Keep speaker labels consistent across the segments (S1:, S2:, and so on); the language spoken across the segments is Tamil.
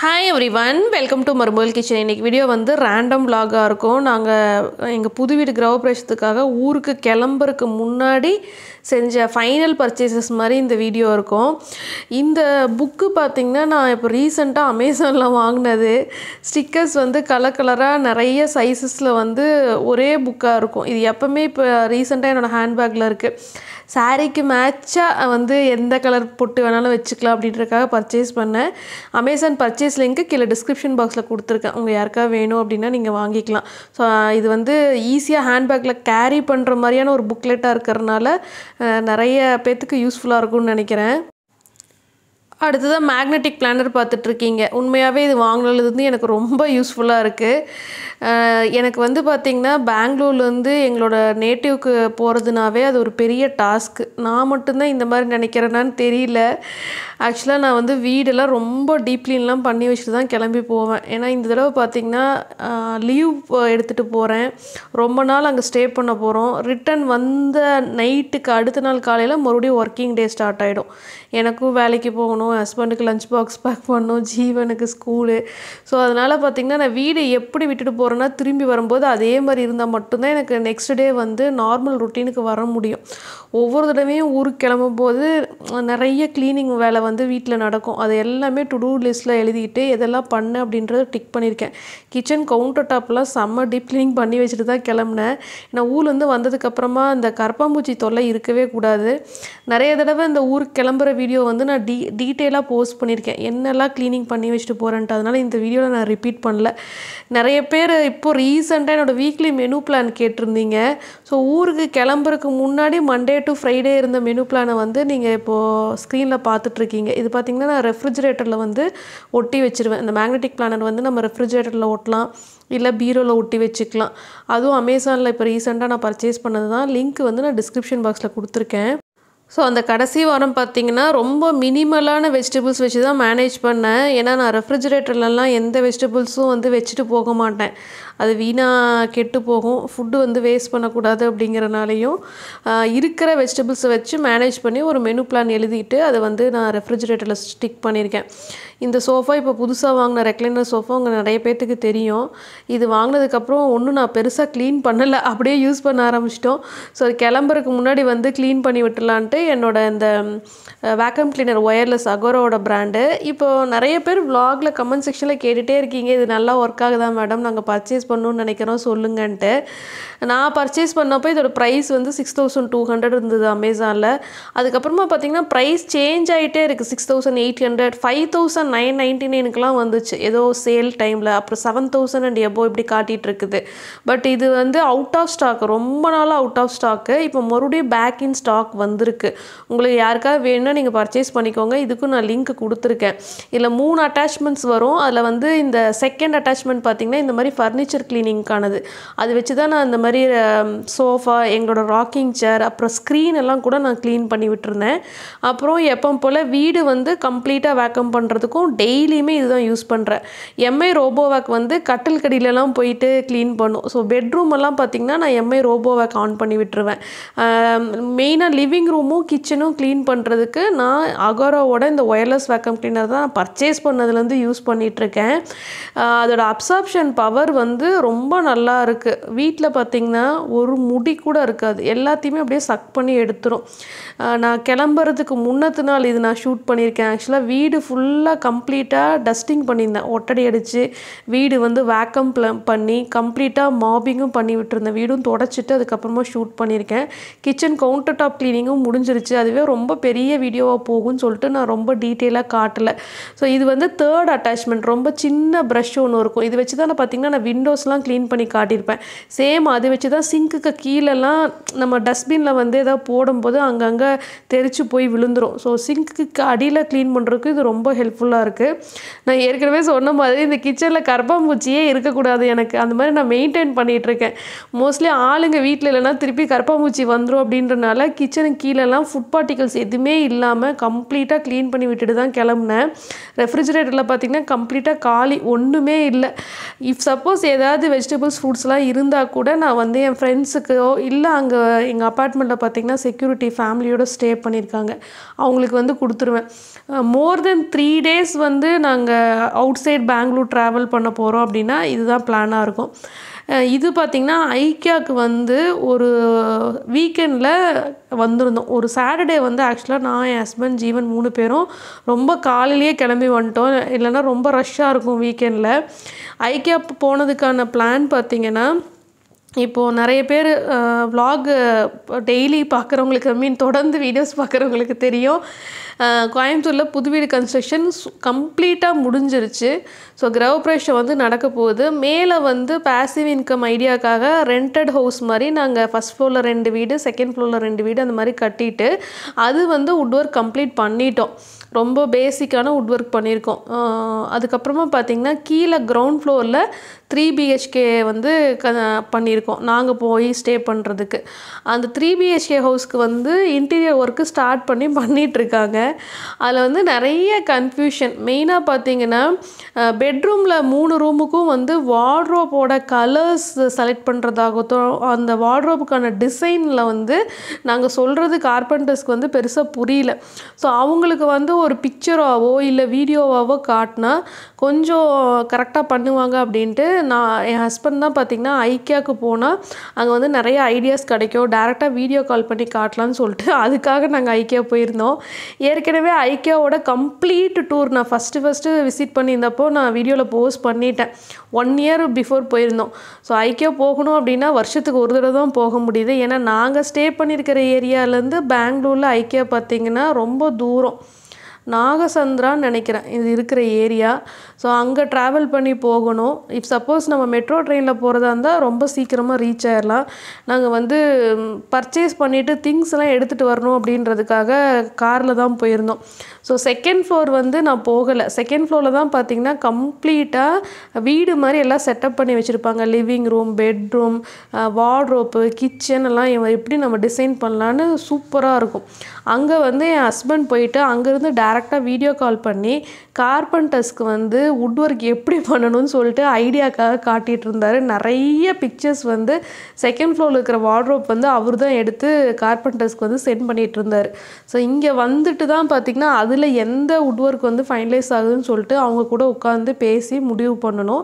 S1: hi everyone welcome to மர்மோல் கிச்சன் இன்னைக்கு வீடியோ வந்து ரேண்டம் விலாகாக இருக்கும் நாங்கள் எங்கள் புது வீடு கிரக பிரவேசத்துக்காக ஊருக்கு கிளம்புறதுக்கு முன்னாடி செஞ்ச ஃபைனல் பர்ச்சேசஸ் மாதிரி இந்த வீடியோ இருக்கும் இந்த புக்கு பார்த்திங்கன்னா நான் இப்போ ரீசெண்டாக அமேசானில் வாங்கினது ஸ்டிக்கர்ஸ் வந்து கலர் கலராக நிறைய சைஸஸில் வந்து ஒரே புக்காக இருக்கும் இது எப்போவுமே இப்போ ரீசெண்டாக என்னோடய ஹேண்ட்பேக்கில் இருக்குது சாரீக்கு மேட்சாக வந்து எந்த கலர் பொட்டு வேணாலும் வச்சுக்கலாம் அப்படின்றக்காக பர்ச்சேஸ் பண்ணேன் அமேசான் பர்ச்சேஸ் பர்ச்சேஸ் லிங்க்கு கீழே டிஸ்கிரிப்ஷன் பாக்ஸில் கொடுத்துருக்கேன் உங்கள் யாருக்கா வேணும் அப்படின்னா நீங்கள் வாங்கிக்கலாம் ஸோ இது வந்து ஈஸியாக ஹேண்ட்பேக்கில் கேரி பண்ணுற மாதிரியான ஒரு புக்லெட்டாக இருக்கிறதுனால நிறைய பேர்த்துக்கு யூஸ்ஃபுல்லாக இருக்கும்னு நினைக்கிறேன் அடுத்ததாக மேக்னெட்டிக் பிளானர் பார்த்துட்ருக்கீங்க உண்மையாகவே இது வாங்கினதுலேருந்து எனக்கு ரொம்ப யூஸ்ஃபுல்லாக இருக்குது எனக்கு வந்து பார்த்திங்கன்னா பெங்களூர்லேருந்து எங்களோட நேட்டிவ்க்கு போகிறதுனாவே அது ஒரு பெரிய டாஸ்க்கு நான் மட்டும்தான் இந்த மாதிரி நினைக்கிறேனான்னு தெரியல ஆக்சுவலாக நான் வந்து வீடெல்லாம் ரொம்ப டீப்லீன்லாம் பண்ணி வச்சுட்டு தான் கிளம்பி போவேன் ஏன்னா இந்த தடவை பார்த்திங்கன்னா லீவ் எடுத்துகிட்டு போகிறேன் ரொம்ப நாள் அங்கே ஸ்டே பண்ண போகிறோம் ரிட்டன் வந்த நைட்டுக்கு அடுத்த நாள் காலையில் மறுபடியும் ஒர்க்கிங் டே ஸ்டார்ட் ஆகிடும் எனக்கும் வேலைக்கு போகணும் பண்ணணும் ஹஸ்பண்டுக்கு லஞ்ச் பாக்ஸ் பேக் பண்ணணும் ஜீவனுக்கு ஸ்கூலு ஸோ அதனால் பார்த்திங்கன்னா நான் வீடு எப்படி விட்டுட்டு போகிறேன்னா திரும்பி வரும்போது அதே மாதிரி இருந்தால் மட்டும்தான் எனக்கு நெக்ஸ்ட் டே வந்து நார்மல் ருட்டீனுக்கு வர முடியும் ஒவ்வொரு தடவையும் ஊருக்கு கிளம்பும் போது நிறைய க்ளீனிங் வேலை வந்து வீட்டில் நடக்கும் அது எல்லாமே டு டூ லிஸ்ட்டில் எழுதிக்கிட்டு எதெல்லாம் பண்ணு அப்படின்றத டிக் பண்ணியிருக்கேன் கிச்சன் கவுண்டர் டாப்லாம் செம்ம டீப் க்ளீனிங் பண்ணி வச்சுட்டு தான் கிளம்புனேன் ஏன்னா ஊர்லேருந்து வந்ததுக்கப்புறமா இந்த கரப்பாம்பூச்சி தொல்லை இருக்கவே கூடாது நிறைய தடவை இந்த ஊருக்கு கிளம்புற வீடியோ வந்து நான் டீ டீட்டெயிலாக போஸ்ட் பண்ணியிருக்கேன் என்னெல்லாம் க்ளீனிங் பண்ணி வச்சுட்டு போகிறேன்ட்டு அதனால் இந்த வீடியோவில் நான் ரிப்பீட் பண்ணல நிறைய பேர் இப்போது ரீசெண்டாக என்னோடய வீக்லி மெனு பிளான் கேட்டிருந்தீங்க ஸோ ஊருக்கு கிளம்புறதுக்கு முன்னாடி மண்டே டு ஃப்ரைடே இருந்த மெனு பிளானை வந்து நீங்கள் இப்போது ஸ்க்ரீனில் பார்த்துட்ருக்கீங்க இது பார்த்திங்கன்னா நான் ரெஃப்ரிஜரேட்டரில் வந்து ஒட்டி வச்சுருவேன் இந்த மேக்னட்டிக் பிளானர் வந்து நம்ம ரெஃப்ரிஜரேட்டரில் ஒட்டலாம் இல்லை பீரோவில் ஒட்டி வச்சுக்கலாம் அதுவும் அமேசானில் இப்போ ரீசெண்டாக நான் பர்ச்சேஸ் பண்ணது தான் லிங்க் வந்து நான் டிஸ்கிரிப்ஷன் பாக்ஸில் கொடுத்துருக்கேன் ஸோ அந்த கடைசி வாரம் பார்த்திங்கன்னா ரொம்ப மினிமலான வெஜிடபிள்ஸ் வச்சு தான் மேனேஜ் பண்ணேன் ஏன்னா நான் ரெஃப்ரிஜிரேட்டர்லலாம் எந்த வெஜிடபிள்ஸும் வந்து வச்சுட்டு போக மாட்டேன் அது வீணாக கெட்டு போகும் ஃபுட்டு வந்து வேஸ்ட் பண்ணக்கூடாது அப்படிங்கிறனாலையும் இருக்கிற வெஜிடபிள்ஸை வச்சு மேனேஜ் பண்ணி ஒரு மெனு பிளான் எழுதிட்டு அதை வந்து நான் ரெஃப்ரிஜிரேட்டரில் ஸ்டிக் பண்ணியிருக்கேன் இந்த சோஃபா இப்போ புதுசாக வாங்கின ரெக்லைனர் சோஃபா உங்கள் நிறைய பேர்த்துக்கு தெரியும் இது வாங்கினதுக்கப்புறம் ஒன்றும் நான் பெருசாக க்ளீன் பண்ணலை அப்படியே யூஸ் பண்ண ஆரம்பிச்சிட்டோம் ஸோ அது கிளம்புறதுக்கு முன்னாடி வந்து க்ளீன் பண்ணி விட்டுலான்ட்டு என்னோடய இந்த வேக்கம் கிளீனர் ஒயர்லெஸ் அகோரோட ப்ராண்டு இப்போது நிறைய பேர் விலாகில் கமெண்ட் செக்ஷனில் கேட்டுகிட்டே இருக்கீங்க இது நல்லா ஒர்க் ஆகுதா மேடம் நாங்கள் பர்ச்சேஸ் பண்ணணும்னு நினைக்கிறோம் சொல்லுங்கன்ட்டு நான் பர்ச்சேஸ் பண்ணப்போ இதோட ப்ரைஸ் வந்து சிக்ஸ் தௌசண்ட் டூ ஹண்ட்ரட் இருந்தது அமேசானில் அதுக்கப்புறமா பார்த்தீங்கன்னா ப்ரைஸ் சேஞ்ச் ஆகிட்டே இருக்குது six thousand eight hundred five thousand nine ninety நைனுக்குலாம் வந்துச்சு ஏதோ சேல் டைமில் அப்புறம் செவன் தௌசண்ட் அண்ட் எபோ இப்படி காட்டிகிட்டு இருக்குது பட் இது வந்து அவுட் ஆஃப் ஸ்டாக் ரொம்ப நாளாக அவுட் ஆஃப் ஸ்டாக்கு இப்போ மறுபடியும் பேக் இன் ஸ்டாக் வந்திருக்கு உங்களுக்கு யாருக்காவது வேணும்னா நீங்கள் பர்ச்சேஸ் பண்ணிக்கோங்க இதுக்கும் நான் லிங்க் கொடுத்துருக்கேன் இதில் மூணு அட்டாச்மெண்ட்ஸ் வரும் அதில் வந்து இந்த செகண்ட் அட்டாச்மெண்ட் பார்த்தீங்கன்னா இந்த மாதிரி ஃபர்னிச்சர் ஃபர்னிச்சர் கிளீனிங்க்கானது அது வச்சு தான் நான் இந்த மாதிரி சோஃபா எங்களோட ராக்கிங் சேர் அப்புறம் ஸ்க்ரீன் எல்லாம் கூட நான் க்ளீன் பண்ணி விட்டுருந்தேன் அப்புறம் எப்போ போல் வீடு வந்து கம்ப்ளீட்டாக வேக்கம் பண்ணுறதுக்கும் டெய்லியுமே இதுதான் யூஸ் பண்ணுறேன் எம்ஐ ரோபோவேக் வந்து கட்டில் கடியிலலாம் போயிட்டு க்ளீன் பண்ணும் ஸோ பெட்ரூம் எல்லாம் பார்த்திங்கன்னா நான் எம்ஐ ரோபோவேக் ஆன் பண்ணி விட்டுருவேன் மெயினாக லிவிங் ரூமும் கிச்சனும் க்ளீன் பண்ணுறதுக்கு நான் அகோராவோட இந்த ஒயர்லெஸ் வேக்கம் க்ளீனர் தான் பர்ச்சேஸ் பண்ணதுலேருந்து யூஸ் பண்ணிகிட்ருக்கேன் அதோடய அப்சார்ப்ஷன் பவர் வந்து ரொம்ப நல்லா இருக்குது வீட்டில் பார்த்திங்கன்னா ஒரு முடி கூட இருக்காது எல்லாத்தையுமே அப்படியே சக் பண்ணி எடுத்துரும் நான் கிளம்புறதுக்கு முன்னத்து நாள் இது நான் ஷூட் பண்ணியிருக்கேன் ஆக்சுவலாக வீடு ஃபுல்லாக கம்ப்ளீட்டாக டஸ்டிங் பண்ணியிருந்தேன் ஒட்டடி அடித்து வீடு வந்து வேக்கம் பண்ணி கம்ப்ளீட்டாக மாபிங்கும் பண்ணி விட்டுருந்தேன் வீடும் தொடச்சிட்டு அதுக்கப்புறமா ஷூட் பண்ணியிருக்கேன் கிச்சன் கவுண்டர் டாப் க்ளீனிங்கும் முடிஞ்சிருச்சு அதுவே ரொம்ப பெரிய வீடியோவாக போகும்னு சொல்லிட்டு நான் ரொம்ப டீட்டெயிலாக காட்டலை ஸோ இது வந்து தேர்ட் அட்டாச்மெண்ட் ரொம்ப சின்ன ப்ரஷ் ஒன்று இருக்கும் இது வச்சு தான் பார்த்திங்கன்னா நான் விண்டோ விண்டோஸ்லாம் க்ளீன் பண்ணி காட்டியிருப்பேன் சேம் அது வச்சு தான் சிங்க்குக்கு கீழெல்லாம் நம்ம டஸ்ட்பினில் வந்து ஏதாவது போடும்போது அங்கங்கே தெரித்து போய் விழுந்துடும் ஸோ சிங்க்குக்கு அடியில் க்ளீன் பண்ணுறதுக்கு இது ரொம்ப ஹெல்ப்ஃபுல்லாக இருக்குது நான் ஏற்கனவே சொன்ன மாதிரி இந்த கிச்சனில் கரப்பாம்பூச்சியே இருக்கக்கூடாது எனக்கு அந்த மாதிரி நான் மெயின்டைன் பண்ணிகிட்ருக்கேன் மோஸ்ட்லி ஆளுங்க வீட்டில் இல்லைனா திருப்பி கரப்பாம்பூச்சி வந்துடும் அப்படின்றனால கிச்சனுக்கு கீழெல்லாம் ஃபுட் பார்ட்டிகல்ஸ் எதுவுமே இல்லாமல் கம்ப்ளீட்டாக க்ளீன் பண்ணி விட்டுட்டு தான் கிளம்புனேன் ரெஃப்ரிஜரேட்டரில் பார்த்திங்கன்னா கம்ப்ளீட்டாக காலி ஒன்றுமே இல்லை இஃப் சப்போஸ் ஏதாவது வெஜிடபிள்ஸ் ஃப்ரூட்ஸ்லாம் இருந்தால் கூட நான் வந்து என் ஃப்ரெண்ட்ஸுக்கோ இல்லை அங்கே எங்கள் அப்பார்ட்மெண்ட்டில் பார்த்திங்கன்னா செக்யூரிட்டி ஃபேமிலியோடு ஸ்டே பண்ணியிருக்காங்க அவங்களுக்கு வந்து கொடுத்துருவேன் மோர் தென் த்ரீ டேஸ் வந்து நாங்கள் அவுட் சைட் பெங்களூர் ட்ராவல் பண்ண போகிறோம் அப்படின்னா இதுதான் பிளானாக இருக்கும் இது பார்த்திங்கன்னா ஐக்கியாவுக்கு வந்து ஒரு வீக்கெண்டில் வந்திருந்தோம் ஒரு சாட்டர்டே வந்து ஆக்சுவலாக நான் என் ஹஸ்பண்ட் ஜீவன் மூணு பேரும் ரொம்ப காலையிலேயே கிளம்பி வந்துட்டோம் இல்லைன்னா ரொம்ப ரஷ்ஷாக இருக்கும் வீக்கெண்டில் ஐக்கியா போனதுக்கான பிளான் பார்த்திங்கன்னா இப்போது நிறைய பேர் வ்ளாக் டெய்லி பார்க்குறவங்களுக்கு ஐ மீன் தொடர்ந்து வீடியோஸ் பார்க்குறவங்களுக்கு தெரியும் கோயம்புத்தூரில் புது வீடு கன்ஸ்ட்ரக்ஷன் கம்ப்ளீட்டாக முடிஞ்சிருச்சு ஸோ கிரவ பிரஷர் வந்து நடக்க போகுது மேலே வந்து பேசிவ் இன்கம் ஐடியாக்காக ரெண்டட் ஹவுஸ் மாதிரி நாங்கள் ஃபஸ்ட் ஃப்ளோரில் ரெண்டு வீடு செகண்ட் ஃப்ளோரில் ரெண்டு வீடு அந்த மாதிரி கட்டிட்டு அது வந்து உட் ஒர்க் கம்ப்ளீட் பண்ணிட்டோம் ரொம்ப பேசிக்கான உட் ஒர்க் பண்ணியிருக்கோம் அதுக்கப்புறமா பார்த்திங்கன்னா கீழே கிரவுண்ட் ஃப்ளோரில் த்ரீ பிஹெச்கே வந்து க பண்ணியிருக்கோம் நாங்கள் போய் ஸ்டே பண்ணுறதுக்கு அந்த த்ரீ பிஹெச்கே ஹவுஸ்க்கு வந்து இன்டீரியர் ஒர்க்கு ஸ்டார்ட் பண்ணி பண்ணிகிட்ருக்காங்க அதில் வந்து நிறைய கன்ஃபியூஷன் மெயினாக பார்த்தீங்கன்னா பெட்ரூமில் மூணு ரூமுக்கும் வந்து வார்ட்ரோப்போட கலர்ஸ் செலக்ட் பண்ணுறதாகட்டும் அந்த வார்ட்ரோப்புக்கான டிசைனில் வந்து நாங்கள் சொல்கிறது கார்பெண்டர்ஸ்க்கு வந்து பெருசாக புரியல ஸோ அவங்களுக்கு வந்து ஒரு பிக்சராகவோ இல்லை வீடியோவாகவோ காட்டினா கொஞ்சம் கரெக்டாக பண்ணுவாங்க அப்படின்ட்டு நான் என் ஹஸ்பண்ட் தான் பார்த்திங்கன்னா ஐக்கியாவுக்கு போனால் அங்கே வந்து நிறைய ஐடியாஸ் கிடைக்கும் டேரெக்டாக வீடியோ கால் பண்ணி காட்டலான்னு சொல்லிட்டு அதுக்காக நாங்கள் ஐக்கியா போயிருந்தோம் ஏற்கனவே ஐக்கியாவோட கம்ப்ளீட் டூர் நான் ஃபஸ்ட்டு ஃபஸ்ட்டு விசிட் பண்ணியிருந்தப்போ நான் வீடியோவில் போஸ்ட் பண்ணிட்டேன் ஒன் இயர் பிஃபோர் போயிருந்தோம் ஸோ ஐக்கியா போகணும் அப்படின்னா வருஷத்துக்கு ஒரு தடவை தான் போக முடியுது ஏன்னா நாங்கள் ஸ்டே பண்ணியிருக்கிற ஏரியாவிலேருந்து பெங்களூரில் ஐக்கியா பார்த்திங்கன்னா ரொம்ப தூரம் நாகசந்திரான்னு நினைக்கிறேன் இது இருக்கிற ஏரியா ஸோ அங்கே ட்ராவல் பண்ணி போகணும் இஃப் சப்போஸ் நம்ம மெட்ரோ ட்ரெயினில் போகிறதா இருந்தால் ரொம்ப சீக்கிரமாக ரீச் ஆயிடலாம் நாங்கள் வந்து பர்ச்சேஸ் பண்ணிவிட்டு திங்ஸ்லாம் எடுத்துகிட்டு வரணும் அப்படின்றதுக்காக காரில் தான் போயிருந்தோம் ஸோ செகண்ட் ஃப்ளோர் வந்து நான் போகலை செகண்ட் ஃப்ளோரில் தான் பார்த்தீங்கன்னா கம்ப்ளீட்டாக வீடு மாதிரி எல்லாம் செட்டப் பண்ணி வச்சுருப்பாங்க living room bedroom wardrobe kitchen எல்லாம் எப்படி நம்ம டிசைன் பண்ணலான்னு சூப்பராக இருக்கும் அங்கே வந்து என் ஹஸ்பண்ட் போயிட்டு அங்கேருந்து டேரெக்டாக வீடியோ கால் பண்ணி கார்பெண்டர்ஸ்க்கு வந்து வுட் ஒர்க் எப்படி பண்ணணும்னு சொல்லிட்டு ஐடியாக்காக காட்டிகிட்டு இருந்தார் நிறைய பிக்சர்ஸ் வந்து செகண்ட் ஃப்ளோரில் இருக்கிற வார்ட்ரோப் வந்து அவர் தான் எடுத்து கார்பெண்டர்ஸ்க்கு வந்து சென்ட் பண்ணிகிட்டு இருந்தார் ஸோ இங்கே வந்துட்டு தான் பார்த்திங்கன்னா அதில் அதில் எந்த உட் ஒர்க் வந்து ஃபைனலைஸ் ஆகுதுன்னு சொல்லிட்டு அவங்க கூட உட்காந்து பேசி முடிவு பண்ணணும்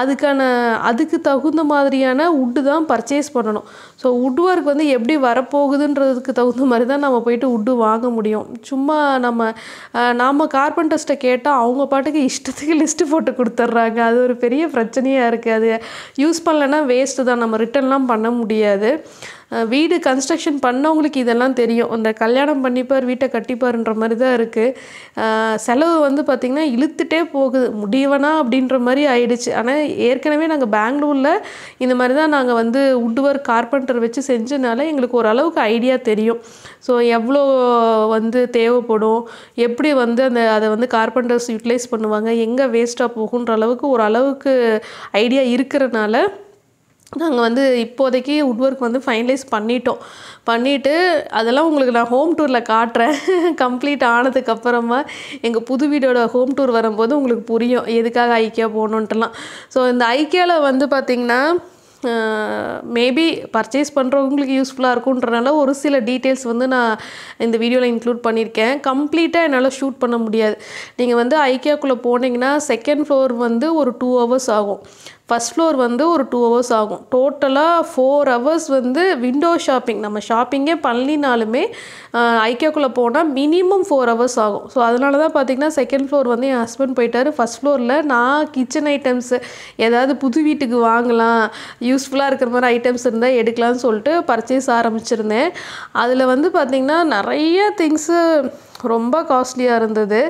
S1: அதுக்கான அதுக்கு தகுந்த மாதிரியான உட்டு தான் பர்ச்சேஸ் பண்ணணும் ஸோ உட் ஒர்க் வந்து எப்படி வரப்போகுதுன்றதுக்கு தகுந்த மாதிரி தான் நம்ம போயிட்டு உட்டு வாங்க முடியும் சும்மா நம்ம நாம் கார்பெண்டர்ஸ்ட்டை கேட்டால் அவங்க பாட்டுக்கு இஷ்டத்துக்கு லிஸ்ட்டு போட்டு கொடுத்துட்றாங்க அது ஒரு பெரிய பிரச்சனையாக இருக்குது அது யூஸ் பண்ணலைன்னா வேஸ்ட்டு தான் நம்ம ரிட்டன்லாம் பண்ண முடியாது வீடு கன்ஸ்ட்ரக்ஷன் பண்ணவங்களுக்கு இதெல்லாம் தெரியும் அந்த கல்யாணம் பண்ணிப்பார் வீட்டை கட்டிப்பாருன்ற மாதிரி தான் இருக்குது செலவு வந்து பார்த்திங்கன்னா இழுத்துட்டே போகுது முடியவனா அப்படின்ற மாதிரி ஆயிடுச்சு ஆனால் ஏற்கனவே நாங்கள் பெங்களூரில் இந்த மாதிரி தான் நாங்கள் வந்து உட் ஒர்க் கார்பெண்டர் வச்சு செஞ்சனால எங்களுக்கு ஓரளவுக்கு ஐடியா தெரியும் ஸோ எவ்வளோ வந்து தேவைப்படும் எப்படி வந்து அந்த அதை வந்து கார்பெண்டர்ஸ் யூட்டிலைஸ் பண்ணுவாங்க எங்கே வேஸ்ட்டாக போகுன்ற அளவுக்கு ஓரளவுக்கு ஐடியா இருக்கிறனால நாங்கள் வந்து இப்போதைக்கு உட் ஒர்க் வந்து ஃபைனலைஸ் பண்ணிட்டோம் பண்ணிவிட்டு அதெல்லாம் உங்களுக்கு நான் ஹோம் டூரில் காட்டுறேன் கம்ப்ளீட் ஆனதுக்கப்புறமா எங்கள் புது வீடோட ஹோம் டூர் வரும்போது உங்களுக்கு புரியும் எதுக்காக ஐக்கியா போகணுன்ட்டுலாம் ஸோ இந்த ஐக்கியாவில் வந்து பார்த்திங்கன்னா மேபி பர்ச்சேஸ் பண்ணுறவங்களுக்கு யூஸ்ஃபுல்லாக இருக்குன்றனால ஒரு சில டீட்டெயில்ஸ் வந்து நான் இந்த வீடியோவில் இன்க்ளூட் பண்ணியிருக்கேன் கம்ப்ளீட்டாக என்னால் ஷூட் பண்ண முடியாது நீங்கள் வந்து ஐக்கியாக்குள்ளே போனீங்கன்னா செகண்ட் ஃப்ளோர் வந்து ஒரு டூ ஹவர்ஸ் ஆகும் ஃபஸ்ட் ஃப்ளோர் வந்து ஒரு டூ ஹவர்ஸ் ஆகும் டோட்டலாக ஃபோர் ஹவர்ஸ் வந்து விண்டோ ஷாப்பிங் நம்ம ஷாப்பிங்கே பண்ணினாலுமே ஐக்கியோக்குள்ளே போனால் மினிமம் ஃபோர் ஹவர்ஸ் ஆகும் ஸோ அதனால தான் பார்த்திங்கன்னா செகண்ட் ஃப்ளோர் வந்து என் ஹஸ்பண்ட் போயிட்டார் ஃபஸ்ட் ஃப்ளோரில் நான் கிச்சன் ஐட்டம்ஸு ஏதாவது புது வீட்டுக்கு வாங்கலாம் யூஸ்ஃபுல்லாக இருக்கிற மாதிரி ஐட்டம்ஸ் இருந்தால் எடுக்கலாம்னு சொல்லிட்டு பர்ச்சேஸ் ஆரம்பிச்சிருந்தேன் அதில் வந்து பார்த்திங்கன்னா நிறைய திங்ஸு ரொம்ப காஸ்ட்லியாக இருந்தது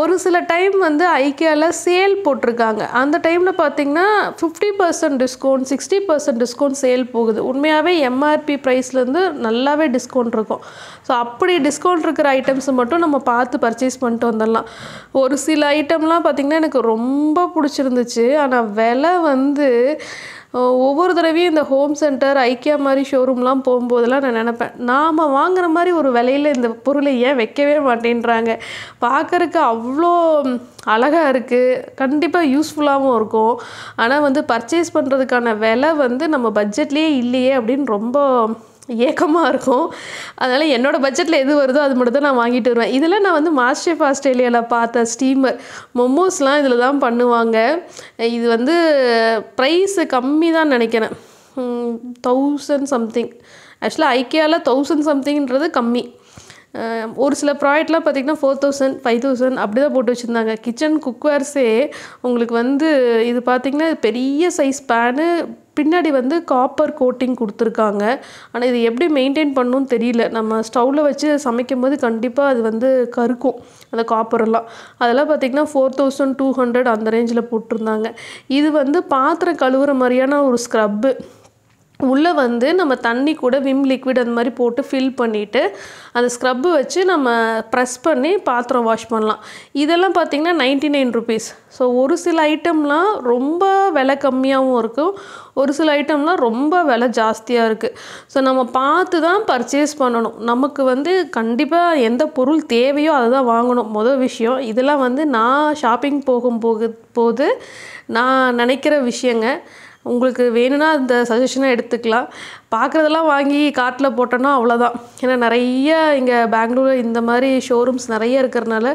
S1: ஒரு சில டைம் வந்து ஐக்கியாவில் சேல் போட்டிருக்காங்க அந்த டைமில் பார்த்திங்கன்னா fifty percent discount sixty percent discount sale போகுது உண்மையாகவே எம்ஆர்பி ப்ரைஸ்லேருந்து நல்லாவே டிஸ்கவுண்ட் இருக்கும் ஸோ அப்படி டிஸ்கவுண்ட் இருக்கிற ஐட்டம்ஸை மட்டும் நம்ம பார்த்து பர்ச்சேஸ் பண்ணிட்டு வந்துடலாம் ஒரு சில ஐட்டம்லாம் பார்த்திங்கன்னா எனக்கு ரொம்ப பிடிச்சிருந்துச்சு ஆனால் விலை வந்து ஒவ்வொரு தடவையும் இந்த ஹோம் சென்டர் ஐக்கியா மாதிரி ஷோரூம்லாம் போகும்போதெல்லாம் நான் நினப்பேன் நாம் வாங்குற மாதிரி ஒரு விலையில் இந்த பொருளை ஏன் வைக்கவே மாட்டேன்றாங்க பார்க்குறக்கு அவ்வளோ அழகாக இருக்குது கண்டிப்பாக யூஸ்ஃபுல்லாகவும் இருக்கும் ஆனால் வந்து பர்ச்சேஸ் பண்ணுறதுக்கான விலை வந்து நம்ம பட்ஜெட்லேயே இல்லையே அப்படின்னு ரொம்ப ஏக்கமாக இருக்கும் அதனால் என்னோடய பட்ஜெட்டில் எது வருதோ அது மட்டும் தான் நான் வாங்கிட்டு வருவேன் இதில் நான் வந்து மாஸ்டர் ஷெஃப் ஆஸ்திரேலியாவில் பார்த்த ஸ்டீமர் மொமோஸ்லாம் இதில் தான் பண்ணுவாங்க இது வந்து ப்ரைஸு கம்மி தான் நினைக்கிறேன் தௌசண்ட் சம்திங் ஆக்சுவலாக ஐக்கியாவில் தௌசண்ட் சம்திங்கிறது கம்மி ஒரு சில ப்ராடக்ட்லாம் பார்த்திங்கன்னா ஃபோர் தௌசண்ட் ஃபைவ் தௌசண்ட் அப்படி தான் போட்டு வச்சுருந்தாங்க கிச்சன் குக்வேர்ஸே உங்களுக்கு வந்து இது பார்த்திங்கன்னா பெரிய சைஸ் பேனு பின்னாடி வந்து காப்பர் கோட்டிங் கொடுத்துருக்காங்க ஆனால் இது எப்படி மெயின்டைன் பண்ணும் தெரியல நம்ம ஸ்டவ்வில் வச்சு சமைக்கும் போது கண்டிப்பாக அது வந்து கருக்கும் அந்த காப்பரெல்லாம் அதெல்லாம் பார்த்திங்கன்னா ஃபோர் தௌசண்ட் டூ ஹண்ட்ரட் அந்த ரேஞ்சில் போட்டிருந்தாங்க இது வந்து பாத்திரம் கழுவுற மாதிரியான ஒரு ஸ்க்ரப்பு உள்ளே வந்து நம்ம தண்ணி கூட விம் லிக்விட் அந்த மாதிரி போட்டு ஃபில் பண்ணிவிட்டு அந்த ஸ்க்ரப்பு வச்சு நம்ம ப்ரெஸ் பண்ணி பாத்திரம் வாஷ் பண்ணலாம் இதெல்லாம் பார்த்திங்கன்னா நைன்டி நைன் ருபீஸ் ஸோ ஒரு சில ஐட்டம்லாம் ரொம்ப விலை கம்மியாகவும் இருக்கும் ஒரு சில ஐட்டம்லாம் ரொம்ப விலை ஜாஸ்தியாக இருக்குது ஸோ நம்ம பார்த்து தான் பர்ச்சேஸ் பண்ணணும் நமக்கு வந்து கண்டிப்பாக எந்த பொருள் தேவையோ அதை தான் வாங்கணும் மொதல் விஷயம் இதெல்லாம் வந்து நான் ஷாப்பிங் போகும் போது நான் நினைக்கிற விஷயங்கள் உங்களுக்கு வேணும்னா அந்த சஜஷனாக எடுத்துக்கலாம் பார்க்குறதெல்லாம் வாங்கி காட்டில் போட்டோன்னா அவ்வளோதான் ஏன்னா நிறைய இங்கே பெங்களூர் இந்த மாதிரி ஷோரூம்ஸ் நிறைய இருக்கிறனால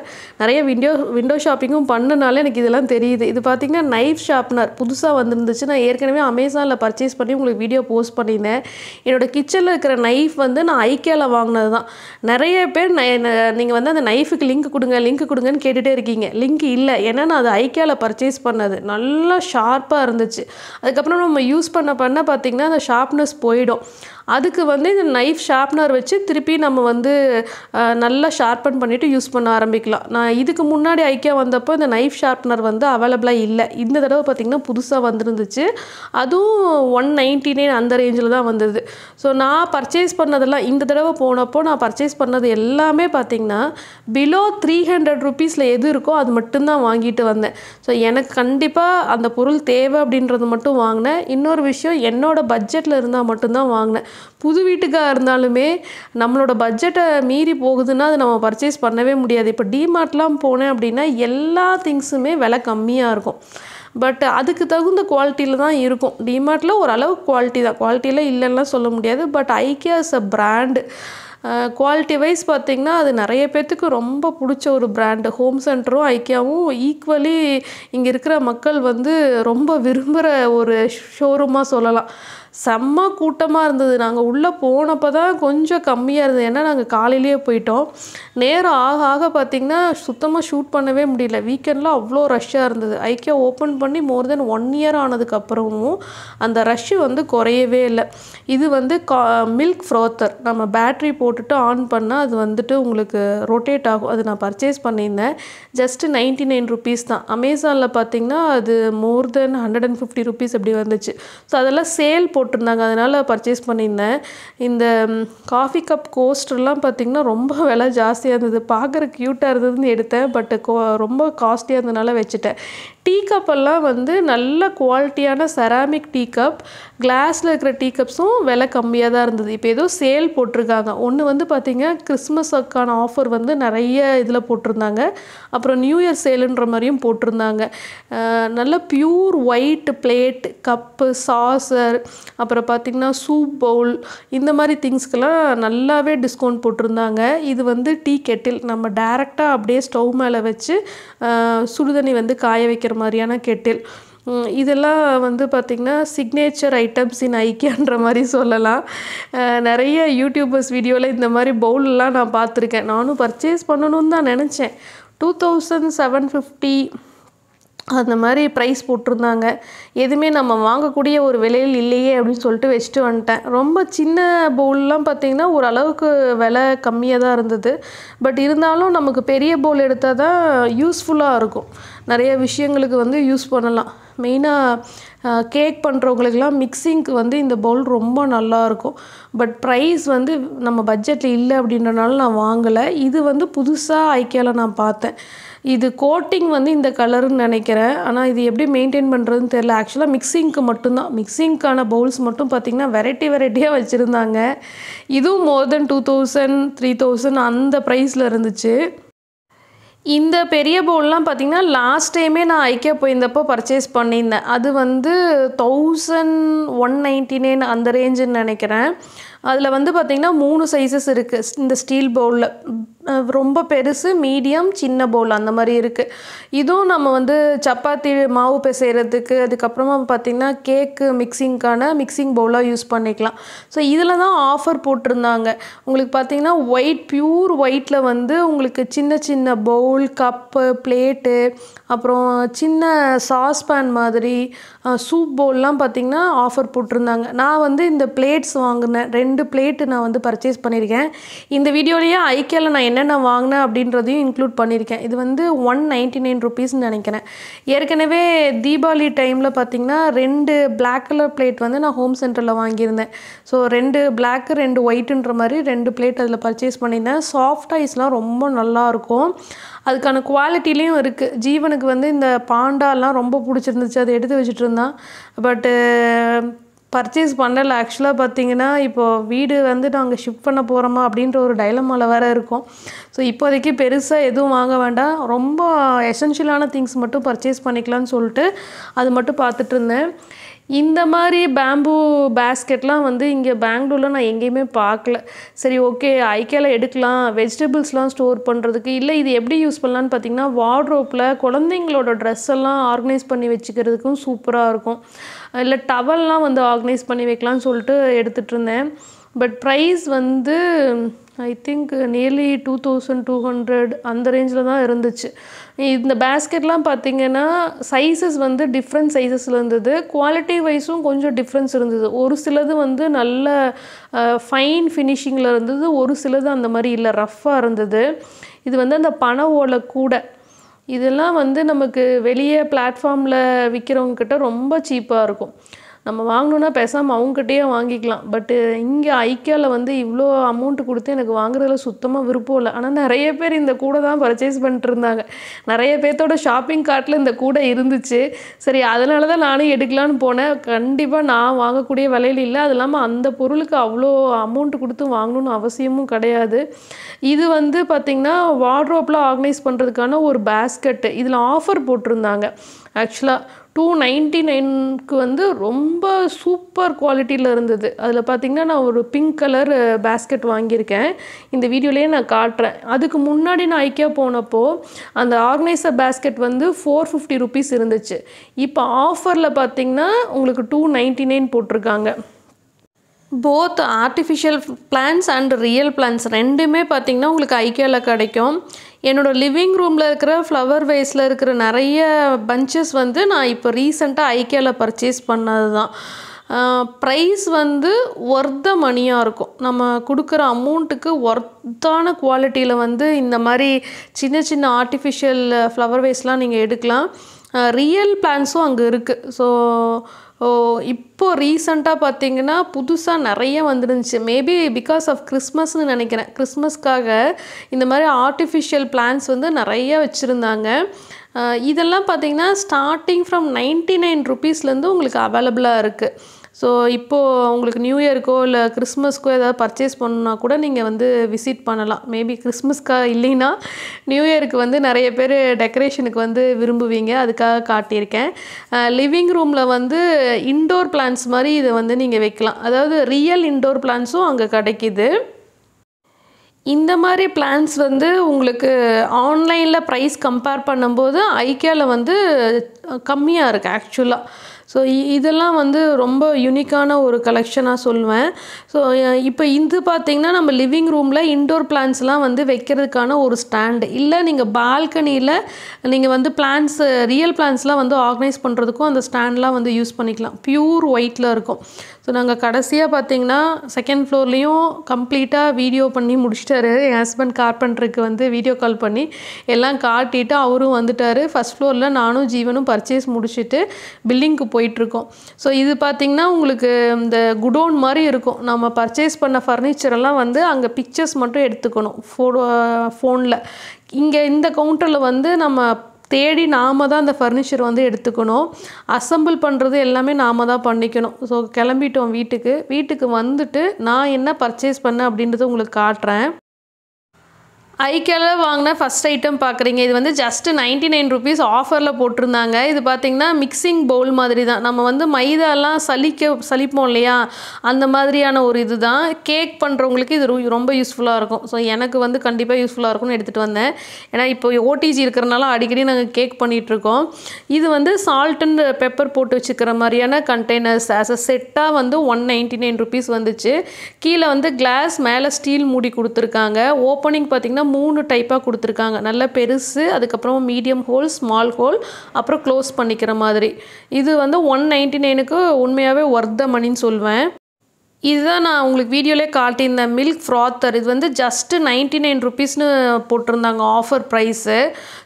S1: நிறைய விண்டோ விண்டோ ஷாப்பிங்கும் பண்ணனால எனக்கு இதெல்லாம் தெரியுது இது பார்த்திங்கன்னா நைஃப் ஷாப்னர் புதுசாக வந்துருந்துச்சு நான் ஏற்கனவே அமேசானில் பர்ச்சேஸ் பண்ணி உங்களுக்கு வீடியோ போஸ்ட் பண்ணியிருந்தேன் என்னோடய கிச்சனில் இருக்கிற நைஃப் வந்து நான் ஐக்கியாவில் வாங்கினது தான் நிறைய பேர் நீங்கள் வந்து அந்த நைஃபுக்கு லிங்க் கொடுங்க லிங்க் கொடுங்கன்னு கேட்டுகிட்டே இருக்கீங்க லிங்க் இல்லை ஏன்னா நான் அது ஐக்கியாவில் பர்ச்சேஸ் பண்ணது நல்லா ஷார்ப்பாக இருந்துச்சு அதுக்கப்புறம் நம்ம யூஸ் பண்ண பண்ண பார்த்திங்கன்னா அந்த ஷார்ப்னஸ் போயிடும் போயிடும் அதுக்கு வந்து இந்த நைஃப் ஷார்ப்னர் வச்சு திருப்பி நம்ம வந்து நல்லா ஷார்ப்பன் பண்ணிவிட்டு யூஸ் பண்ண ஆரம்பிக்கலாம் நான் இதுக்கு முன்னாடி ஐக்கியா வந்தப்போ இந்த நைஃப் ஷார்ப்னர் வந்து அவைலபிளாக இல்லை இந்த தடவை பார்த்திங்கன்னா புதுசாக வந்துருந்துச்சு அதுவும் ஒன் நைன்டி நைன் அந்த ரேஞ்சில் தான் வந்தது ஸோ நான் பர்ச்சேஸ் பண்ணதெல்லாம் இந்த தடவை போனப்போ நான் பர்ச்சேஸ் பண்ணது எல்லாமே பார்த்திங்கன்னா பிலோ த்ரீ ஹண்ட்ரட் ருபீஸில் எது இருக்கோ அது மட்டும்தான் வாங்கிட்டு வந்தேன் ஸோ எனக்கு கண்டிப்பாக அந்த பொருள் தேவை அப்படின்றது மட்டும் வாங்கினேன் இன்னொரு விஷயம் என்னோடய பட்ஜெட்டில் இருந்தால் மட்டும் மட்டும்தான் வாங்கினேன் புது வீட்டுக்காக இருந்தாலுமே நம்மளோட பட்ஜெட்டை மீறி போகுதுன்னா அது நம்ம பர்ச்சேஸ் பண்ணவே முடியாது இப்போ டிமார்ட்லாம் போனேன் அப்படின்னா எல்லா திங்ஸுமே விலை கம்மியாக இருக்கும் பட் அதுக்கு தகுந்த குவாலிட்டியில் தான் இருக்கும் டிமார்ட்டில் ஓரளவு குவாலிட்டி தான் குவாலிட்டியில் இல்லைன்னா சொல்ல முடியாது but IKEA is a brand quality wise பார்த்திங்கன்னா அது நிறைய பேர்த்துக்கு ரொம்ப பிடிச்ச ஒரு பிராண்டு ஹோம் சென்டரும் ஐக்கியாவும் ஈக்குவலி இங்கே இருக்கிற மக்கள் வந்து ரொம்ப விரும்புகிற ஒரு ஷோரூமாக சொல்லலாம் செம்ம கூட்டமாக இருந்தது நாங்கள் உள்ளே போனப்போ தான் கொஞ்சம் கம்மியாக இருந்தது ஏன்னா நாங்கள் காலையிலேயே போயிட்டோம் நேரம் ஆக ஆக பார்த்திங்கன்னா சுத்தமாக ஷூட் பண்ணவே முடியல வீக்கெண்டில் அவ்வளோ ரஷ்ஷாக இருந்தது ஐக்கியா ஓப்பன் பண்ணி மோர் தென் ஒன் இயர் ஆனதுக்கப்புறமும் அந்த ரஷ்ஷு வந்து குறையவே இல்லை இது வந்து கா மில்க் ஃப்ரோத்தர் நம்ம பேட்ரி போட்டுட்டு ஆன் பண்ணால் அது வந்துட்டு உங்களுக்கு ரொட்டேட் ஆகும் அது நான் பர்ச்சேஸ் பண்ணியிருந்தேன் ஜஸ்ட்டு நைன்ட்டி நைன் ருபீஸ் தான் அமேசானில் பார்த்திங்கன்னா அது more then hundred and fifty rupees அப்படி வந்துச்சு ஸோ அதெல்லாம் சேல் போட்டு போட்டிருந்தாங்க அதனால் பர்ச்சேஸ் பண்ணியிருந்தேன் இந்த காஃபி கப் கோஸ்டர்லாம் பார்த்திங்கன்னா ரொம்ப விலை ஜாஸ்தியாக இருந்தது பார்க்குற க்யூட்டாக இருந்ததுன்னு எடுத்தேன் பட்டு ரொம்ப காஸ்ட்லியாக இருந்ததுனால வச்சுட்டேன் டீ கப்பெல்லாம் வந்து நல்ல குவாலிட்டியான செராமிக் டீ கப் கிளாஸில் இருக்கிற டீ கப்ஸும் விலை கம்மியாக தான் இருந்தது இப்போ ஏதோ சேல் போட்டிருக்காங்க ஒன்று வந்து பார்த்திங்கன்னா கிறிஸ்மஸுக்கான ஆஃபர் வந்து நிறைய இதில் போட்டிருந்தாங்க அப்புறம் நியூ இயர் சேலுன்ற மாதிரியும் போட்டிருந்தாங்க நல்ல pure white plate cup saucer அப்புறம் பார்த்திங்கன்னா சூப் பவுல் இந்த மாதிரி திங்ஸ்க்கெலாம் நல்லாவே டிஸ்கவுண்ட் போட்டிருந்தாங்க இது வந்து டீ கெட்டில் நம்ம டேரெக்டாக அப்படியே ஸ்டவ் மேலே வச்சு சுடுதண்ணி வந்து காய வைக்கிற மாதிரியான கெட்டில் இதெல்லாம் வந்து பார்த்திங்கன்னா சிக்னேச்சர் ஐட்டம்ஸ் இன் ஐக்கியன்ற மாதிரி சொல்லலாம் நிறைய யூடியூபர்ஸ் வீடியோவில் இந்த மாதிரி பவுல்லாம் நான் பார்த்துருக்கேன் நானும் பர்ச்சேஸ் பண்ணணும்னு தான் நினச்சேன் டூ தௌசண்ட் செவன் ஃபிஃப்டி அந்த மாதிரி ப்ரைஸ் போட்டிருந்தாங்க எதுவுமே நம்ம வாங்கக்கூடிய ஒரு விலையில் இல்லையே அப்படின்னு சொல்லிட்டு வச்சுட்டு வந்துட்டேன் ரொம்ப சின்ன பவுல்லாம் பார்த்திங்கன்னா ஓரளவுக்கு விலை கம்மியாக தான் இருந்தது பட் இருந்தாலும் நமக்கு பெரிய பவுல் எடுத்தால் தான் யூஸ்ஃபுல்லாக இருக்கும் நிறைய விஷயங்களுக்கு வந்து யூஸ் பண்ணலாம் மெயினாக கேக் பண்ணுறவங்களுக்குலாம் மிக்சிங்க்கு வந்து இந்த பவுல் ரொம்ப நல்லாயிருக்கும் பட் ப்ரைஸ் வந்து நம்ம பட்ஜெட்டில் இல்லை அப்படின்றனால நான் வாங்கலை இது வந்து புதுசாக ஐக்கியாவில் நான் பார்த்தேன் இது கோட்டிங் வந்து இந்த கலருன்னு நினைக்கிறேன் ஆனால் இது எப்படி மெயின்டைன் பண்ணுறதுன்னு தெரில ஆக்சுவலாக மிக்சிங்க்கு மட்டும்தான் மிக்சிங்க்கான பவுல்ஸ் மட்டும் பார்த்திங்கன்னா வெரைட்டி வெரைட்டியாக வச்சுருந்தாங்க இதுவும் more then two thousand three thousand அந்த ப்ரைஸில் இருந்துச்சு இந்த பெரிய போல்லாம் பார்த்திங்கன்னா லாஸ்ட் டைமே நான் ஐக்கியா போயிருந்தப்போ பர்ச்சேஸ் பண்ணியிருந்தேன் அது வந்து தௌசண்ட் ஒன் நைன்ட்டி நைன் அந்த ரேஞ்சுன்னு நினைக்கிறேன் அதில் வந்து பார்த்திங்கன்னா மூணு சைஸஸ் இருக்குது இந்த ஸ்டீல் பவுலில் ரொம்ப பெருசு மீடியம் சின்ன பவுல் அந்த மாதிரி இருக்குது இதுவும் நம்ம வந்து சப்பாத்தி மாவு பிசைகிறதுக்கு அதுக்கப்புறமா பார்த்திங்கன்னா கேக்கு மிக்சிங்க்கான மிக்சிங் பவுலாக யூஸ் பண்ணிக்கலாம் ஸோ இதில் தான் ஆஃபர் போட்டிருந்தாங்க உங்களுக்கு பார்த்திங்கன்னா ஒயிட் பியூர் ஒயிட்டில் வந்து உங்களுக்கு சின்ன சின்ன பவுல் கப்பு பிளேட்டு அப்புறம் சின்ன சாஸ்பேன் மாதிரி சூப் பவுல்லாம் பார்த்திங்கன்னா ஆஃபர் போட்டிருந்தாங்க நான் வந்து இந்த பிளேட்ஸ் வாங்கினேன் ரெண்டு பிளேட்டு நான் வந்து பர்ச்சேஸ் பண்ணியிருக்கேன் இந்த வீடியோலேயே ஐக்கியில் நான் என்ன என்னென்ன வாங்கினேன் அப்படின்றதையும் இன்க்ளூட் பண்ணியிருக்கேன் இது வந்து ஒன் நைன்ட்டி நைன் ருபீஸ்ன்னு நினைக்கிறேன் ஏற்கனவே தீபாவளி டைமில் பார்த்திங்கன்னா ரெண்டு பிளாக் கலர் பிளேட் வந்து நான் ஹோம் சென்டரில் வாங்கியிருந்தேன் ஸோ ரெண்டு பிளாக்கு ரெண்டு ஒயிட்டுன்ற மாதிரி ரெண்டு பிளேட் அதில் பர்ச்சேஸ் பண்ணியிருந்தேன் சாஃப்ட் ஐஸ்லாம் ரொம்ப நல்லாயிருக்கும் அதுக்கான குவாலிட்டிலையும் இருக்குது ஜீவனுக்கு வந்து இந்த பாண்டாலாம் ரொம்ப பிடிச்சிருந்துச்சு அதை எடுத்து வச்சுட்டு இருந்தான் பட்டு பர்ச்சேஸ் பண்ணலை ஆக்சுவலாக பார்த்தீங்கன்னா இப்போது வீடு வந்து நாங்கள் ஷிஃப்ட் பண்ண போகிறோமா அப்படின்ற ஒரு டைலமால் வேறு இருக்கும் ஸோ இப்போதைக்கு பெருசாக எதுவும் வாங்க வேண்டாம் ரொம்ப எசென்ஷியலான திங்ஸ் மட்டும் பர்ச்சேஸ் பண்ணிக்கலாம்னு சொல்லிட்டு அது மட்டும் பார்த்துட்டு இருந்தேன் இந்த மாதிரி பேம்பு பேஸ்கெட்லாம் வந்து இங்கே பெங்களூரில் நான் எங்கேயுமே பார்க்கல சரி ஓகே ஐக்கியில் எடுக்கலாம் வெஜிடபிள்ஸ்லாம் ஸ்டோர் பண்ணுறதுக்கு இல்லை இது எப்படி யூஸ் பண்ணலான்னு பார்த்தீங்கன்னா வார்ட்ரோப்பில் குழந்தைங்களோட ட்ரெஸ் எல்லாம் ஆர்கனைஸ் பண்ணி வச்சுக்கிறதுக்கும் சூப்பராக இருக்கும் இல்லை டவல்லாம் வந்து ஆர்கனைஸ் பண்ணி வைக்கலான்னு சொல்லிட்டு எடுத்துகிட்டு இருந்தேன் பட் ப்ரைஸ் வந்து I think nearly two thousand two hundred அந்த ரேஞ்சில் தான் இருந்துச்சு இந்த பேஸ்கெட்லாம் பார்த்திங்கன்னா சைஸஸ் வந்து டிஃப்ரெண்ட் சைஸஸில் இருந்தது குவாலிட்டி வைஸும் கொஞ்சம் டிஃப்ரென்ஸ் இருந்தது ஒரு சிலது வந்து நல்ல ஃபைன் ஃபினிஷிங்கில் இருந்தது ஒரு சிலது அந்த மாதிரி இல்லை ரஃப்பாக இருந்தது இது வந்து அந்த பனை ஓலை கூட இதெல்லாம் வந்து நமக்கு வெளியே பிளாட்ஃபார்மில் விற்கிறவங்கக்கிட்ட ரொம்ப சீப்பாக இருக்கும் நம்ம வாங்கணுன்னா பேசாமல் அவங்ககிட்டயே வாங்கிக்கலாம் பட்டு இங்கே ஐக்கியாவில் வந்து இவ்வளோ அமௌண்ட் கொடுத்து எனக்கு வாங்குறதுல சுத்தமாக விருப்பம் இல்லை ஆனால் நிறைய பேர் இந்த கூடை தான் பர்ச்சேஸ் பண்ணிட்டு இருந்தாங்க நிறைய பேர்த்தோட ஷாப்பிங் கார்ட்டில் இந்த கூடை இருந்துச்சு சரி அதனால தான் நானும் எடுக்கலான்னு போனேன் கண்டிப்பாக நான் வாங்கக்கூடிய விலையில் இல்லை அது இல்லாமல் அந்த பொருளுக்கு அவ்வளோ அமௌண்ட் கொடுத்து வாங்கணும்னு அவசியமும் கிடையாது இது வந்து பார்த்திங்கன்னா வார்ட்ரோப்பில் ஆர்கனைஸ் பண்ணுறதுக்கான ஒரு பேஸ்கெட்டு இதில் ஆஃபர் போட்டிருந்தாங்க ஆக்சுவலாக டூ நைன்ட்டி நைனுக்கு வந்து ரொம்ப சூப்பர் குவாலிட்டியில் இருந்தது அதில் பார்த்திங்கன்னா நான் ஒரு பிங்க் கலர் பேஸ்கெட் வாங்கியிருக்கேன் இந்த வீடியோலேயே நான் காட்டுறேன் அதுக்கு முன்னாடி நான் ஐக்கியா போனப்போ அந்த ஆர்கனைசர் பேஸ்கெட் வந்து ஃபோர் ஃபிஃப்டி ருபீஸ் இருந்துச்சு இப்போ ஆஃபரில் பார்த்திங்கன்னா உங்களுக்கு டூ நைன்ட்டி நைன் போட்டிருக்காங்க both artificial plants and real plants ரெண்டுமே பார்த்திங்கன்னா உங்களுக்கு ஐக்கியாவில் கிடைக்கும் என்னோடய லிவிங் ரூமில் இருக்கிற ஃப்ளவர் வைஸில் இருக்கிற நிறைய பஞ்சஸ் வந்து நான் இப்போ ரீசெண்டாக ஐக்கியாவில் பர்ச்சேஸ் பண்ணது தான் ப்ரைஸ் வந்து ஒர்த்த மணியாக இருக்கும் நம்ம கொடுக்குற அமௌண்ட்டுக்கு ஒர்த்தான குவாலிட்டியில் வந்து இந்த மாதிரி சின்ன சின்ன ஆர்டிஃபிஷியல் ஃப்ளவர் வைஸ்லாம் நீங்கள் எடுக்கலாம் ரியல் பிளான்ஸும் அங்கே இருக்குது ஸோ இப்போது ரீசண்டாக பார்த்தீங்கன்னா புதுசாக நிறைய வந்துருந்துச்சு மேபி பிகாஸ் ஆஃப் கிறிஸ்மஸ்ன்னு நினைக்கிறேன் கிறிஸ்மஸ்க்காக இந்த மாதிரி ஆர்டிஃபிஷியல் பிளான்ஸ் வந்து நிறைய வச்சுருந்தாங்க இதெல்லாம் பார்த்திங்கன்னா ஸ்டார்டிங் ஃப்ரம் நைன்ட்டி நைன் ருபீஸ்லேருந்து உங்களுக்கு அவைலபிளாக இருக்குது ஸோ இப்போது உங்களுக்கு நியூ இயருக்கோ இல்லை கிறிஸ்மஸ்க்கோ ஏதாவது பர்ச்சேஸ் பண்ணுனா கூட நீங்கள் வந்து விசிட் பண்ணலாம் மேபி கிறிஸ்மஸ்க்காக இல்லைன்னா நியூ இயருக்கு வந்து நிறைய பேர் டெக்கரேஷனுக்கு வந்து விரும்புவீங்க அதுக்காக காட்டியிருக்கேன் லிவிங் ரூமில் வந்து இன்டோர் பிளான்ஸ் மாதிரி இதை வந்து நீங்கள் வைக்கலாம் அதாவது ரியல் இன்டோர் பிளான்ஸும் அங்கே கிடைக்கிது இந்த மாதிரி பிளான்ஸ் வந்து உங்களுக்கு ஆன்லைனில் ப்ரைஸ் கம்பேர் பண்ணும்போது ஐக்கியாவில் வந்து கம்மியாக இருக்குது ஆக்சுவலாக ஸோ இதெல்லாம் வந்து ரொம்ப யூனிக்கான ஒரு கலெக்ஷனாக சொல்லுவேன் ஸோ இப்போ இது பார்த்திங்கன்னா நம்ம லிவிங் ரூமில் இன்டோர் பிளான்ஸ்லாம் வந்து வைக்கிறதுக்கான ஒரு ஸ்டாண்டு இல்லை நீங்கள் பால்கனியில் நீங்கள் வந்து பிளான்ஸ் ரியல் பிளான்ஸ்லாம் வந்து ஆர்கனைஸ் பண்ணுறதுக்கும் அந்த ஸ்டாண்ட்லாம் வந்து யூஸ் பண்ணிக்கலாம் ப்யூர் ஒயிட்டில் இருக்கும் ஸோ நாங்கள் கடைசியாக பார்த்தீங்கன்னா செகண்ட் ஃப்ளோர்லேயும் கம்ப்ளீட்டாக வீடியோ பண்ணி முடிச்சிட்டாரு என் ஹஸ்பண்ட் கார்பெண்டருக்கு வந்து வீடியோ கால் பண்ணி எல்லாம் காட்டிட்டு அவரும் வந்துட்டார் ஃபஸ்ட் ஃப்ளோரில் நானும் ஜீவனும் பர்ச்சேஸ் முடிச்சுட்டு பில்லிங்க்கு போயிட்டுருக்கோம் ஸோ இது பார்த்திங்கன்னா உங்களுக்கு இந்த குடோன் மாதிரி இருக்கும் நம்ம பர்ச்சேஸ் பண்ண ஃபர்னிச்சரெல்லாம் வந்து அங்கே பிக்சர்ஸ் மட்டும் எடுத்துக்கணும் ஃபோ ஃபோனில் இங்கே இந்த கவுண்டரில் வந்து நம்ம தேடி நாம் தான் அந்த ஃபர்னிச்சர் வந்து எடுத்துக்கணும் அசம்பிள் பண்ணுறது எல்லாமே நாம் தான் பண்ணிக்கணும் ஸோ கிளம்பிட்டோம் வீட்டுக்கு வீட்டுக்கு வந்துட்டு நான் என்ன பர்ச்சேஸ் பண்ணேன் அப்படின்றத உங்களுக்கு காட்டுறேன் ஐக்கியாவில் வாங்கின ஃபஸ்ட் ஐட்டம் பார்க்குறீங்க இது வந்து ஜஸ்ட்டு நைன்ட்டி நைன் ருபீஸ் ஆஃபரில் போட்டிருந்தாங்க இது பார்த்திங்கன்னா மிக்சிங் பவுல் மாதிரி தான் நம்ம வந்து மைதாலாம் சலிக்க சலிப்போம் இல்லையா அந்த மாதிரியான ஒரு இது தான் கேக் பண்ணுறவங்களுக்கு இது ரொம்ப யூஸ்ஃபுல்லாக இருக்கும் ஸோ எனக்கு வந்து கண்டிப்பாக யூஸ்ஃபுல்லாக இருக்கும்னு எடுத்துகிட்டு வந்தேன் ஏன்னா இப்போ ஓடிஜி இருக்கிறனால அடிக்கடி நாங்கள் கேக் பண்ணிகிட்ருக்கோம் இது வந்து சால்ட் அண்ட் பெப்பர் போட்டு வச்சுக்கிற மாதிரியான கண்டெய்னர்ஸ் ஆஸ் அ செட்டாக வந்து ஒன் நைன்ட்டி நைன் ருபீஸ் வந்துச்சு கீழே வந்து கிளாஸ் மேலே ஸ்டீல் மூடி கொடுத்துருக்காங்க ஓப்பனிங் பார்த்திங்கன்னா மூணு டைப்பாக கொடுத்துருக்காங்க நல்ல பெருசு அதுக்கப்புறம் மீடியம் ஹோல் ஸ்மால் ஹோல் அப்புறம் க்ளோஸ் பண்ணிக்கிற மாதிரி இது வந்து ஒன் நைன்ட்டி நைனுக்கு உண்மையாகவே ஒர்த்த மணின்னு சொல்வேன் இதுதான் நான் உங்களுக்கு வீடியோலே காட்டியிருந்தேன் மில்க் ஃப்ராத்தர் இது வந்து ஜஸ்ட்டு நைன்ட்டி நைன் ருபீஸ்னு போட்டிருந்தாங்க ஆஃபர் ப்ரைஸு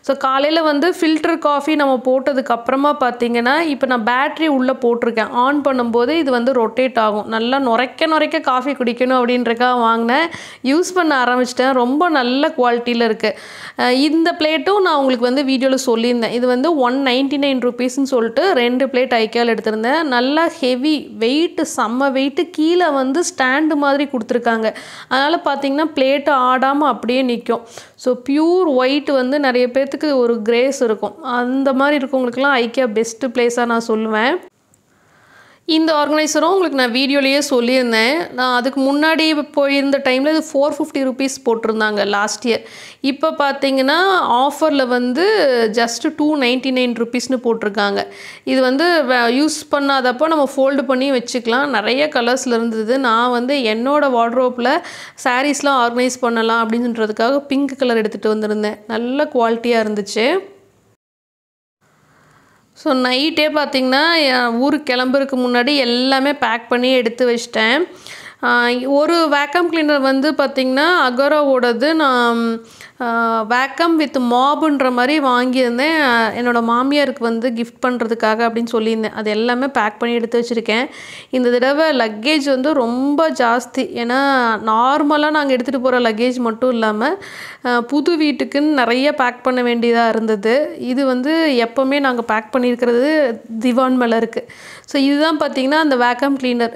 S1: ஸோ காலையில் வந்து ஃபில்டர் காஃபி நம்ம போட்டதுக்கப்புறமா பார்த்தீங்கன்னா இப்போ நான் பேட்ரி உள்ளே போட்டிருக்கேன் ஆன் பண்ணும்போது இது வந்து ரொட்டேட் ஆகும் நல்லா நுரைக்க நுரைக்க காஃபி குடிக்கணும் அப்படின்றக்காக வாங்கினேன் யூஸ் பண்ண ஆரம்பிச்சிட்டேன் ரொம்ப நல்ல குவாலிட்டியில் இருக்குது இந்த பிளேட்டும் நான் உங்களுக்கு வந்து வீடியோவில் சொல்லியிருந்தேன் இது வந்து ஒன் நைன்ட்டி நைன் ருபீஸ்ன்னு சொல்லிட்டு ரெண்டு பிளேட் ஐக்கியால் எடுத்திருந்தேன் நல்லா ஹெவி வெயிட்டு செம்ம வெயிட்டு கீழே கீழே வந்து ஸ்டாண்டு மாதிரி கொடுத்துருக்காங்க அதனால் பார்த்தீங்கன்னா பிளேட்டு ஆடாமல் அப்படியே நிற்கும் ஸோ பியூர் ஒயிட் வந்து நிறைய பேர்த்துக்கு ஒரு கிரேஸ் இருக்கும் அந்த மாதிரி இருக்கவங்களுக்குலாம் ஐக்கியா பெஸ்ட்டு பிளேஸாக நான் சொல்லுவேன் இந்த ஆர்கனைசரும் உங்களுக்கு நான் வீடியோலேயே சொல்லியிருந்தேன் நான் அதுக்கு முன்னாடி போயிருந்த டைமில் இது ஃபோர் ஃபிஃப்டி ருபீஸ் போட்டிருந்தாங்க லாஸ்ட் இயர் இப்போ பார்த்தீங்கன்னா ஆஃபரில் வந்து ஜஸ்ட்டு டூ நைன்ட்டி நைன் ருபீஸ்னு போட்டிருக்காங்க இது வந்து யூஸ் பண்ணாதப்போ நம்ம ஃபோல்டு பண்ணி வச்சுக்கலாம் நிறைய கலர்ஸில் இருந்தது நான் வந்து என்னோடய வார்ட்ரோப்பில் சாரீஸ்லாம் ஆர்கனைஸ் பண்ணலாம் அப்படின்றதுக்காக பிங்க் கலர் எடுத்துகிட்டு வந்திருந்தேன் நல்ல குவாலிட்டியாக இருந்துச்சு ஸோ நைட்டே பார்த்திங்கன்னா ஊருக்கு கிளம்புறதுக்கு முன்னாடி எல்லாமே பேக் பண்ணி எடுத்து வச்சிட்டேன் ஒரு வேக்கம் கிளீனர் வந்து பார்த்திங்கன்னா அகரோவோடது நான் வேக்கம் வித் மாபுன்ற மாதிரி வாங்கியிருந்தேன் என்னோடய மாமியாருக்கு வந்து கிஃப்ட் பண்ணுறதுக்காக அப்படின்னு சொல்லியிருந்தேன் அது எல்லாமே பேக் பண்ணி எடுத்து வச்சுருக்கேன் இந்த தடவை லக்கேஜ் வந்து ரொம்ப ஜாஸ்தி ஏன்னா நார்மலாக நாங்கள் எடுத்துகிட்டு போகிற லக்கேஜ் மட்டும் இல்லாமல் புது வீட்டுக்குன்னு நிறைய பேக் பண்ண வேண்டியதாக இருந்தது இது வந்து எப்போவுமே நாங்கள் பேக் பண்ணியிருக்கிறது திவான் மேலே இருக்குது ஸோ இதுதான் பார்த்திங்கன்னா அந்த வேக்கம் கிளீனர்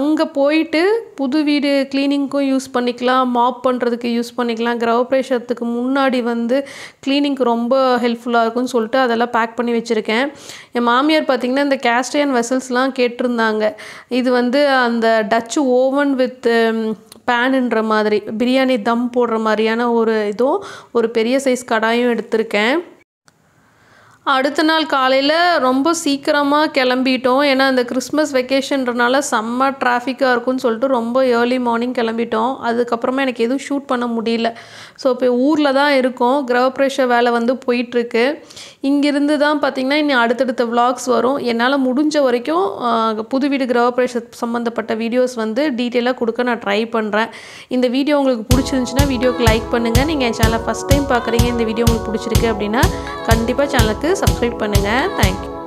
S1: அங்கே போயிட்டு புது வீடு க்ளீனிங்க்கும் யூஸ் பண்ணிக்கலாம் மாப் பண்ணுறதுக்கு யூஸ் பண்ணிக்கலாம் கிரவ பிரேஷத்துக்கு முன்னாடி வந்து க்ளீனிங்க்கு ரொம்ப ஹெல்ப்ஃபுல்லாக இருக்கும்னு சொல்லிட்டு அதெல்லாம் பேக் பண்ணி வச்சுருக்கேன் என் மாமியார் பார்த்திங்கன்னா இந்த கேஸ்டையன் வெசல்ஸ்லாம் கேட்டிருந்தாங்க இது வந்து அந்த டச்சு ஓவன் வித் பேனுன்ற மாதிரி பிரியாணி தம் போடுற மாதிரியான ஒரு இதுவும் ஒரு பெரிய சைஸ் கடாயும் எடுத்திருக்கேன் அடுத்த நாள் காலையில் ரொம்ப சீக்கிரமாக கிளம்பிட்டோம் ஏன்னா அந்த கிறிஸ்மஸ் வெக்கேஷன்றனால செம்ம டிராஃபிக்காக இருக்கும்னு சொல்லிட்டு ரொம்ப ஏர்லி மார்னிங் கிளம்பிட்டோம் அதுக்கப்புறமா எனக்கு எதுவும் ஷூட் பண்ண முடியல ஸோ இப்போ ஊரில் தான் இருக்கோம் கிரகப்பிரேஷர் வேலை வந்து போயிட்டுருக்கு இங்கேருந்து தான் பார்த்திங்கன்னா இனி அடுத்தடுத்த விளாக்ஸ் வரும் என்னால் முடிஞ்ச வரைக்கும் புது வீடு கிரகப்பிரேஷர் சம்மந்தப்பட்ட வீடியோஸ் வந்து டீட்டெயிலாக கொடுக்க நான் ட்ரை பண்ணுறேன் இந்த வீடியோ உங்களுக்கு பிடிச்சிருந்துச்சின்னா வீடியோக்கு லைக் பண்ணுங்கள் நீங்கள் என் சேனலை ஃபஸ்ட் டைம் பார்க்குறீங்க இந்த வீடியோ உங்களுக்கு பிடிச்சிருக்கு அப்படின்னா கண்டிப்பாக சேனலுக்கு சப்ஸ்கிரைப் பண்ணுங்கள் தேங்க்யூ